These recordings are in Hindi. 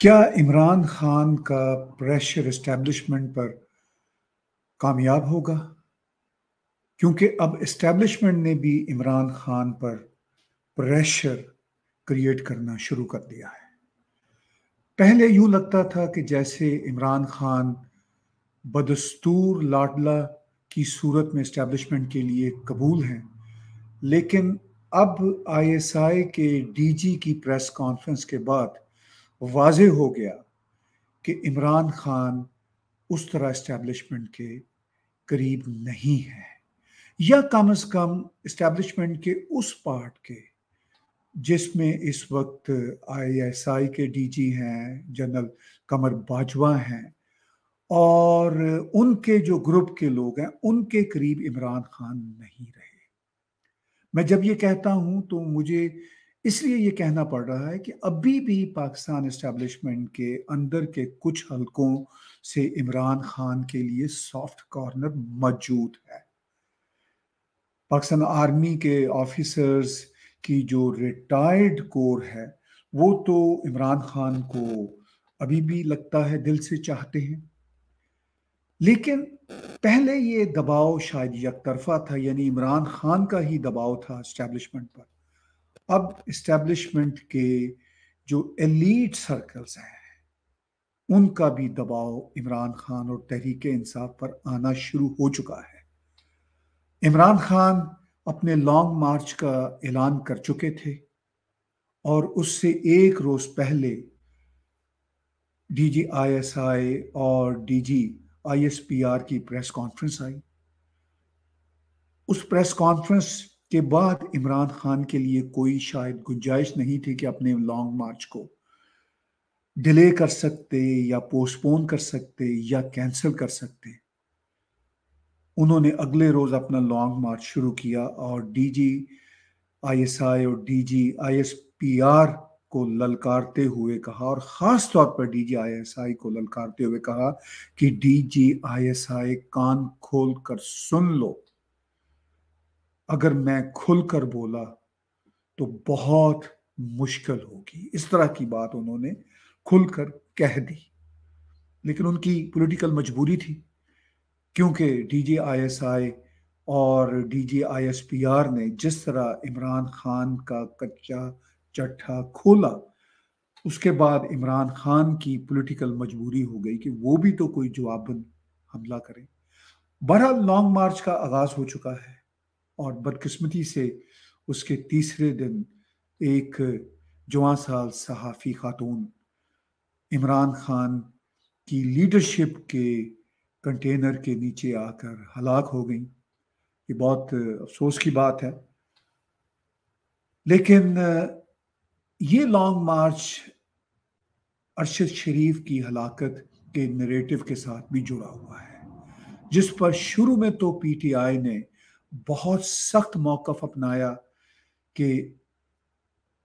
क्या इमरान खान का प्रेशर इस्टेब्लिशमेंट पर कामयाब होगा क्योंकि अब इस्टेब्लिशमेंट ने भी इमरान खान पर प्रेशर क्रिएट करना शुरू कर दिया है पहले यूं लगता था कि जैसे इमरान खान बदस्तूर लाडला की सूरत में इस्टेब्लिशमेंट के लिए कबूल हैं लेकिन अब आईएसआई के डीजी की प्रेस कॉन्फ्रेंस के बाद वाज हो गया कि इमरान खान उस तरह इस्टेब्लिशमेंट के करीब नहीं है या कम से कम इस्टेब्लिशमेंट के उस पार्ट के जिसमें इस वक्त आईएसआई के डीजी हैं जनरल कमर बाजवा हैं और उनके जो ग्रुप के लोग हैं उनके करीब इमरान खान नहीं रहे मैं जब ये कहता हूं तो मुझे इसलिए ये कहना पड़ रहा है कि अभी भी पाकिस्तान इस्टेब्लिशमेंट के अंदर के कुछ हलकों से इमरान खान के लिए सॉफ्ट कॉर्नर मौजूद है पाकिस्तान आर्मी के ऑफिसर्स की जो रिटायर्ड कोर है वो तो इमरान खान को अभी भी लगता है दिल से चाहते हैं लेकिन पहले ये दबाव शायद यकतरफा था यानी इमरान खान का ही दबाव था इस्टेब्लिशमेंट पर अब इस्टेब्लिशमेंट के जो एलीट सर्कल्स हैं उनका भी दबाव इमरान खान और तहरीक इंसाफ पर आना शुरू हो चुका है इमरान खान अपने लॉन्ग मार्च का ऐलान कर चुके थे और उससे एक रोज़ पहले D G I S I और D G I S P R की प्रेस कॉन्फ्रेंस आई उस प्रेस कॉन्फ्रेंस के बाद इमरान खान के लिए कोई शायद गुंजाइश नहीं थी कि अपने लॉन्ग मार्च को डिले कर सकते या पोस्टपोन कर सकते या कैंसिल कर सकते उन्होंने अगले रोज़ अपना लॉन्ग मार्च शुरू किया और डीजी आईएसआई और डीजी आईएसपीआर को ललकारते हुए कहा और ख़ास तौर पर डीजी आईएसआई को ललकारते हुए कहा कि डीजी आईएसआई कान खोल कर सुन लो अगर मैं खुलकर बोला तो बहुत मुश्किल होगी इस तरह की बात उन्होंने खुलकर कह दी लेकिन उनकी पॉलिटिकल मजबूरी थी क्योंकि आई और आर ने जिस तरह इमरान खान का कच्चा चट्ठा खोला उसके बाद इमरान खान की पॉलिटिकल मजबूरी हो गई कि वो भी तो कोई जवाबन हमला करें बड़ा लॉन्ग मार्च का आगाज हो चुका है और बदकिस्मती से उसके तीसरे दिन एक जवा साल सहाफ़ी खातून इमरान खान की लीडरशिप के कंटेनर के नीचे आकर हलाक हो गई ये बहुत अफसोस की बात है लेकिन ये लॉन्ग मार्च अरशद शरीफ की हलाकत के नरेटिव के साथ भी जुड़ा हुआ है जिस पर शुरू में तो पीटीआई ने बहुत सख्त मौक़ अपनाया कि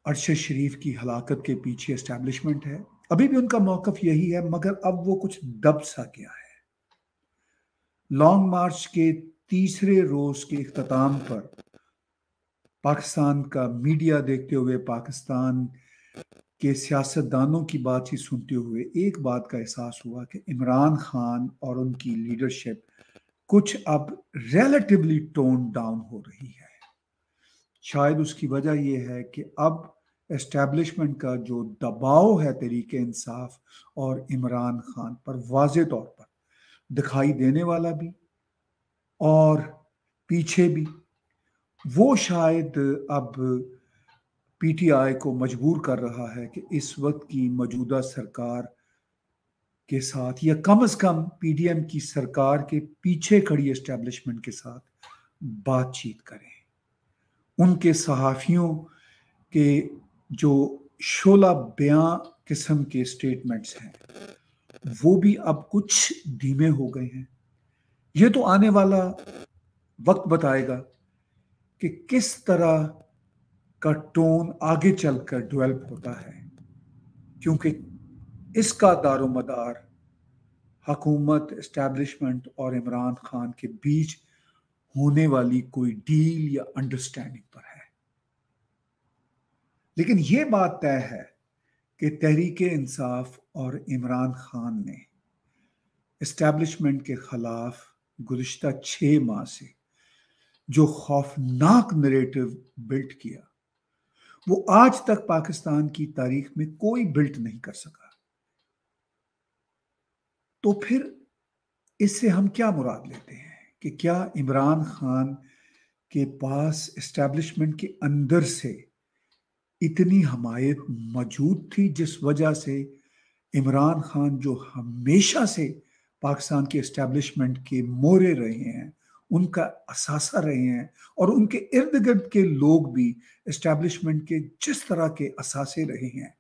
अरशद शरीफ की हलाकत के पीछे इस्टेब्लिशमेंट है अभी भी उनका मौक़ यही है मगर अब वो कुछ दब सा गया है लॉन्ग मार्च के तीसरे रोज़ के अख्ताम पर पाकिस्तान का मीडिया देखते हुए पाकिस्तान के सियासतदानों की बातचीत सुनते हुए एक बात का एहसास हुआ कि इमरान खान और उनकी लीडरशिप कुछ अब रिलेटिवली टोन डाउन हो रही है शायद उसकी वजह यह है कि अब एस्टेब्लिशमेंट का जो दबाव है तरीके इंसाफ और इमरान खान पर वाज तौर पर दिखाई देने वाला भी और पीछे भी वो शायद अब पीटीआई को मजबूर कर रहा है कि इस वक्त की मौजूदा सरकार के साथ या कम से कम पीडीएम की सरकार के पीछे खड़ी एस्टेब्लिशमेंट के साथ बातचीत करें उनके सहाफ़ियों के जो शोला बयां किस्म के स्टेटमेंट्स हैं वो भी अब कुछ धीमे हो गए हैं ये तो आने वाला वक्त बताएगा कि किस तरह का टोन आगे चलकर डेवलप होता है क्योंकि इसका दारोमदार हकूमत इस्टेब्लिशमेंट और इमरान खान के बीच होने वाली कोई डील या अंडरस्टैंडिंग पर है लेकिन यह बात तय है कि तहरीक इंसाफ और इमरान खान ने इस्टेब्लिशमेंट के खिलाफ गुज्त छः माह से जो खौफनाक नरेटिव बिल्ट किया वो आज तक पाकिस्तान की तारीख में कोई बिल्ट नहीं कर सका तो फिर इससे हम क्या मुराद लेते हैं कि क्या इमरान खान के पास इस्टेब्लिशमेंट के अंदर से इतनी हमायत मौजूद थी जिस वजह से इमरान खान जो हमेशा से पाकिस्तान के इस्टेब्लिशमेंट के मोरे रहे हैं उनका असासा रहे हैं और उनके इर्द गिर्द के लोग भी इस्टेब्लिशमेंट के जिस तरह के असासे रहे हैं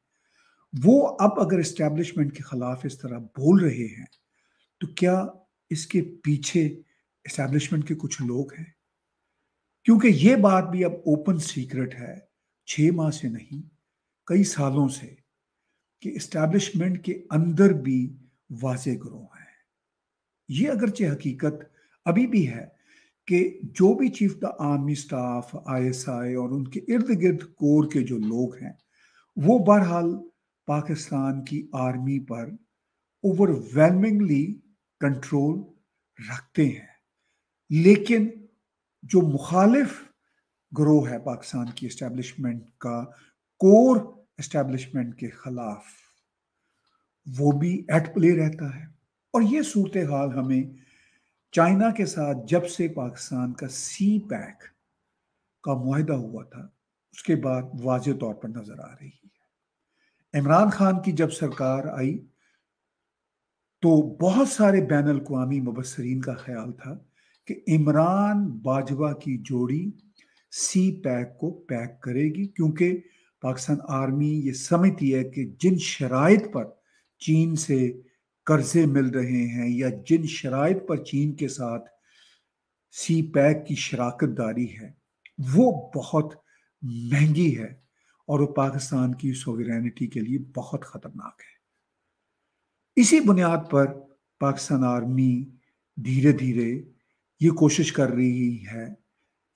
वो अब अगर इस्टेब्लिशमेंट के खिलाफ इस तरह बोल रहे हैं तो क्या इसके पीछे इस्टेब्लिशमेंट के कुछ लोग हैं क्योंकि ये बात भी अब ओपन सीक्रेट है छः माह से नहीं कई सालों से कि इस्टेब्लिशमेंट के अंदर भी वाज ग्रोह हैं ये अगरचे हकीकत अभी भी है कि जो भी chief the army staff ISI और उनके इर्द गिर्द कोर के जो लोग हैं वो बहरहाल पाकिस्तान की आर्मी पर ओवरवेलमिंगली कंट्रोल रखते हैं लेकिन जो मुखालिफ ग्रोह है पाकिस्तान की इस्टेब्लिशमेंट का कोर इस्टेब्लिशमेंट के खिलाफ वो भी एट प्ले रहता है और ये सूरत हाल हमें चाइना के साथ जब से पाकिस्तान का सी पैक का माहिदा हुआ था उसके बाद वाज तौर पर नज़र आ रही है इमरान खान की जब सरकार आई तो बहुत सारे बैन अवी मुबसरीन का ख्याल था कि इमरान बाजवा की जोड़ी सी पैक को पैक करेगी क्योंकि पाकिस्तान आर्मी ये समझती है कि जिन शराइत पर चीन से कर्जे मिल रहे हैं या जिन शराइत पर चीन के साथ सी पैक की शराकत दारी है वो बहुत महंगी है और वो पाकिस्तान की सोवरेनिटी के लिए बहुत ख़तरनाक है इसी बुनियाद पर पाकिस्तान आर्मी धीरे धीरे ये कोशिश कर रही है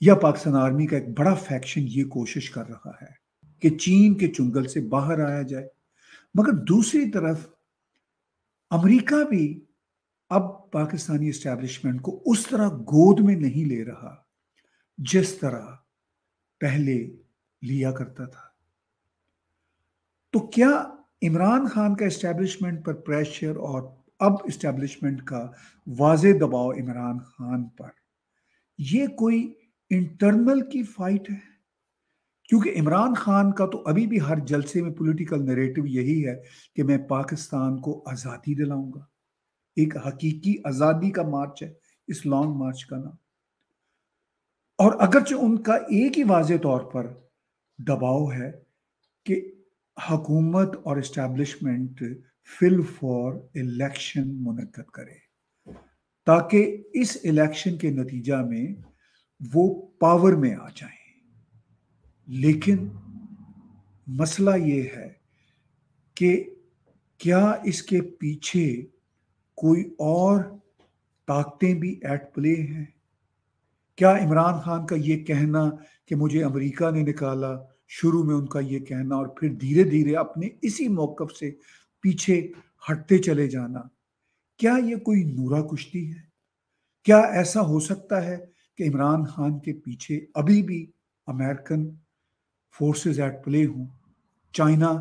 या पाकिस्तान आर्मी का एक बड़ा फैक्शन ये कोशिश कर रहा है कि चीन के चुंगल से बाहर आया जाए मगर दूसरी तरफ अमेरिका भी अब पाकिस्तानी इस्टेब्लिशमेंट को उस तरह गोद में नहीं ले रहा जिस तरह पहले लिया करता था तो क्या इमरान खान का इस्टेब्लिशमेंट पर प्रेशर और अब इस्टेब्लिशमेंट का वाज दबाव इमरान खान पर यह कोई इंटरनल की फाइट है क्योंकि इमरान खान का तो अभी भी हर जलसे में पॉलिटिकल नरेटिव यही है कि मैं पाकिस्तान को आज़ादी दिलाऊंगा एक हकीकी आज़ादी का मार्च है इस लॉन्ग मार्च का नाम और अगरचे उनका एक ही वाजे तौर पर दबाव है कि हकूमत और इस्टेब्लिशमेंट फिल फॉर इलेक्शन मुनद करे ताकि इस इलेक्शन के नतीजा में वो पावर में आ जाए लेकिन मसला ये है कि क्या इसके पीछे कोई और ताकतें भी एट प्ले हैं क्या इमरान खान का ये कहना कि मुझे अमेरिका ने निकाला शुरू में उनका ये कहना और फिर धीरे धीरे अपने इसी मौकफ से पीछे हटते चले जाना क्या ये कोई नूरा कुश्ती है क्या ऐसा हो सकता है कि इमरान खान के पीछे अभी भी अमेरिकन फोर्सेस एट प्ले हों चाइना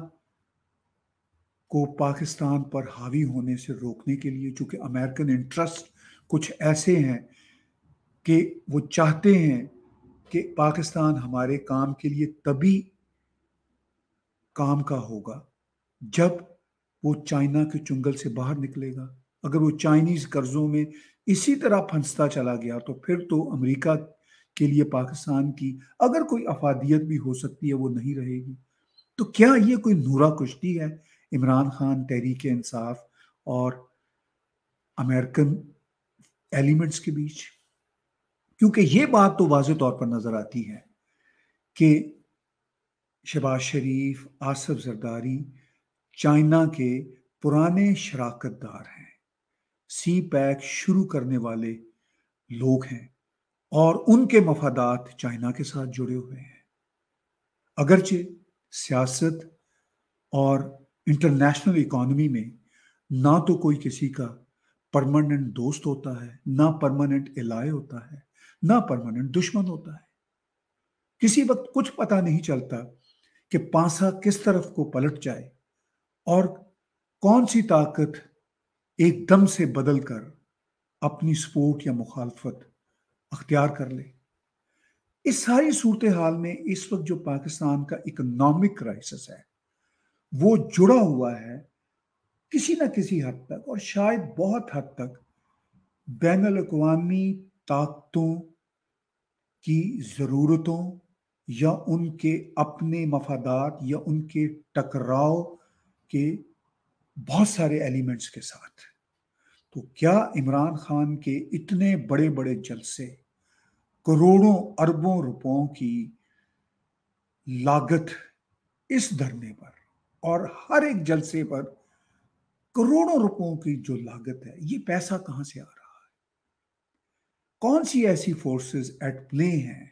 को पाकिस्तान पर हावी होने से रोकने के लिए चूँकि अमेरिकन इंटरेस्ट कुछ ऐसे हैं कि वो चाहते हैं कि पाकिस्तान हमारे काम के लिए तभी काम का होगा जब वो चाइना के चुंगल से बाहर निकलेगा अगर वो चाइनीज़ कर्ज़ों में इसी तरह फंसता चला गया तो फिर तो अमेरिका के लिए पाकिस्तान की अगर कोई अफादियत भी हो सकती है वो नहीं रहेगी तो क्या ये कोई नूरा कुश्ती है इमरान खान तहरीक इंसाफ और अमेरिकन एलिमेंट्स के बीच क्योंकि ये बात तो वाज तौर पर नज़र आती है कि शबाज शरीफ आसफ जरदारी चाइना के पुराने शराकतदार हैं सी पैक शुरू करने वाले लोग हैं और उनके मफादात चाइना के साथ जुड़े हुए हैं अगरचे सियासत और इंटरनेशनल इकॉनमी में ना तो कोई किसी का परमानेंट दोस्त होता है ना परमानेंट एलाय होता है ना परमानेंट दुश्मन होता है किसी वक्त कुछ पता नहीं चलता कि पासा किस तरफ को पलट जाए और कौन सी ताकत एकदम से बदल कर अपनी सपोर्ट या मुखालफत अख्तियार कर ले इस सारी सूरत हाल में इस वक्त जो पाकिस्तान का इकोनॉमिक क्राइसिस है वो जुड़ा हुआ है किसी ना किसी हद तक और शायद बहुत हद तक बैन अवी ताकतों की ज़रूरतों या उनके अपने मफादात या उनके टकराव के बहुत सारे एलिमेंट्स के साथ तो क्या इमरान खान के इतने बड़े बड़े जलसे करोड़ों अरबों रुपयों की लागत इस धरने पर और हर एक जलसे पर करोड़ों रुपयों की जो लागत है ये पैसा कहाँ से आ रहा है कौन सी ऐसी फोर्सेस एट प्ले हैं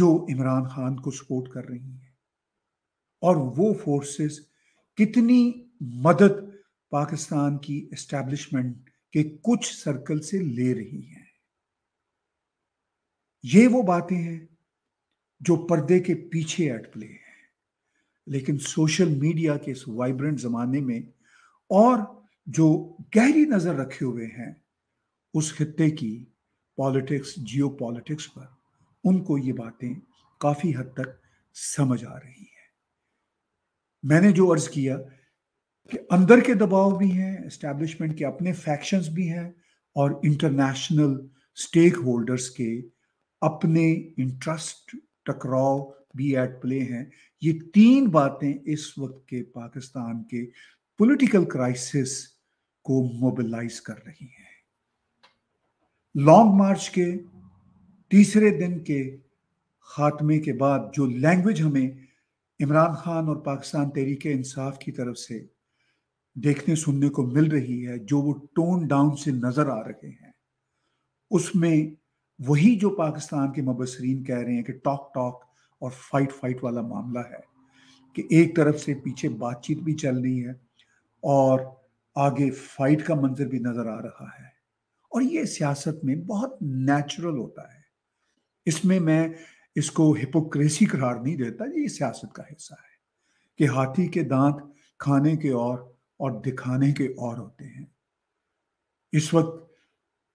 जो इमरान खान को सपोर्ट कर रही हैं और वो फोर्सेस कितनी मदद पाकिस्तान की एस्टेब्लिशमेंट के कुछ सर्कल से ले रही हैं ये वो बातें हैं जो पर्दे के पीछे एट प्ले हैं लेकिन सोशल मीडिया के इस वाइब्रेंट ज़माने में और जो गहरी नज़र रखे हुए हैं उस खत्ते की पॉलिटिक्स जियोपॉलिटिक्स पर उनको ये बातें काफ़ी हद तक समझ आ रही है मैंने जो अर्ज किया कि अंदर के दबाव भी हैं इस्टेब्लिशमेंट के अपने फैक्शंस भी हैं और इंटरनेशनल स्टेक होल्डर्स के अपने इंटरेस्ट टकराव भी एट प्ले हैं ये तीन बातें इस वक्त के पाकिस्तान के पॉलिटिकल क्राइसिस को मोबिलाइज कर रही हैं लॉन्ग मार्च के तीसरे दिन के खात्मे के बाद जो लैंग्वेज हमें इमरान खान और पाकिस्तान तहरीक इंसाफ की तरफ से देखने सुनने को मिल रही है जो वो टोन डाउन से नज़र आ रहे हैं उसमें वही जो पाकिस्तान के मुबसरीन कह रहे हैं कि टॉक टॉक और फाइट फाइट वाला मामला है कि एक तरफ से पीछे बातचीत भी चल रही है और आगे फाइट का मंजर भी नज़र आ रहा है और ये सियासत में बहुत नेचुरल होता है इसमें मैं इसको हिपोक्रेसी करार नहीं देता ये सियासत का हिस्सा है कि हाथी के दांत खाने के और और दिखाने के और होते हैं इस वक्त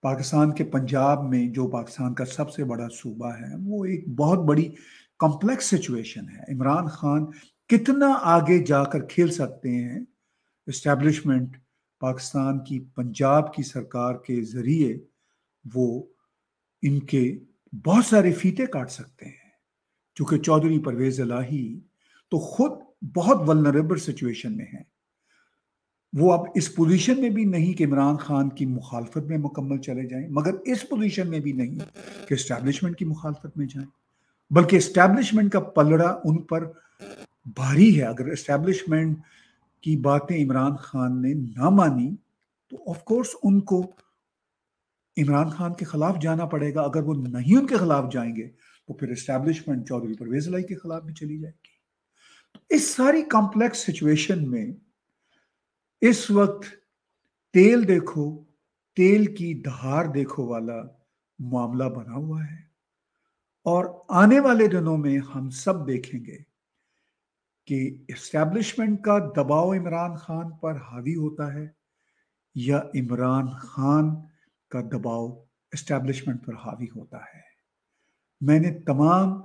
पाकिस्तान के पंजाब में जो पाकिस्तान का सबसे बड़ा सूबा है वो एक बहुत बड़ी कॉम्प्लेक्स सिचुएशन है इमरान खान कितना आगे जाकर खेल सकते हैं इस्टेब्लिशमेंट पाकिस्तान की पंजाब की सरकार के ज़रिए वो इनके बहुत सारे फीते काट सकते हैं चूंकि चौधरी परवेज़ अलाही तो खुद बहुत वलनरेबल सिचुएशन में है वो अब इस पोजीशन में भी नहीं कि इमरान खान की मुखालफत में मुकम्मल चले जाएं मगर इस पोजीशन में भी नहीं कि इस्टेब्लिशमेंट की मुखालफत में जाएं बल्कि इस्टेब्लिशमेंट का पलड़ा उन पर भारी है अगर इस्टेब्लिशमेंट की बातें इमरान खान ने ना मानी तो ऑफ कोर्स उनको इमरान खान के खिलाफ जाना पड़ेगा अगर वो नहीं उनके खिलाफ जाएंगे तो फिर इस्टेब्लिशमेंट चौधरी परवेज लाई के खिलाफ भी चली जाएगी तो इस सारी कॉम्प्लेक्स सिचुएशन में इस वक्त तेल देखो तेल की धार देखो वाला मामला बना हुआ है और आने वाले दिनों में हम सब देखेंगे कि इस्टेब्लिशमेंट का दबाव इमरान खान पर हावी होता है या इमरान खान का दबाव इस्टेब्लिशमेंट पर हावी होता है मैंने तमाम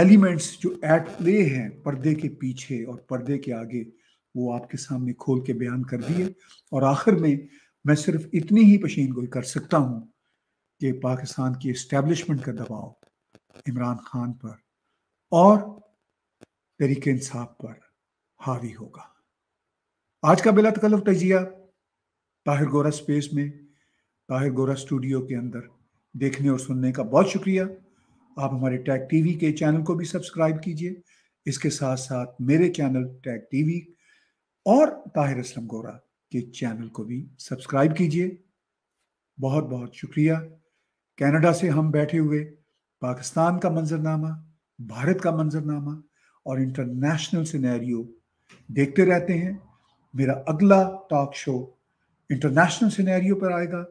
एलिमेंट्स जो एट प्ले हैं पर्दे के पीछे और पर्दे के आगे वो आपके सामने खोल के बयान कर दिए और आखिर में मैं सिर्फ इतनी ही पशीन गोई कर सकता हूँ कि पाकिस्तान की इस्टेब्लिशमेंट का दबाव इमरान खान पर और तरीके इंसाफ पर हावी होगा आज का बिला तकल्लफ तो तजिया ताहिर गोरा स्पेस में ताहिर गोरा स्टूडियो के अंदर देखने और सुनने का बहुत शुक्रिया आप हमारे टैग टीवी के चैनल को भी सब्सक्राइब कीजिए इसके साथ साथ मेरे चैनल टैग टीवी और ताहिर असलम गोरा के चैनल को भी सब्सक्राइब कीजिए बहुत बहुत शुक्रिया कनाडा से हम बैठे हुए पाकिस्तान का मंजरनामा भारत का मंजरनामा और इंटरनेशनल सिनेरियो देखते रहते हैं मेरा अगला टॉक शो इंटरनेशनल सिनेरियो पर आएगा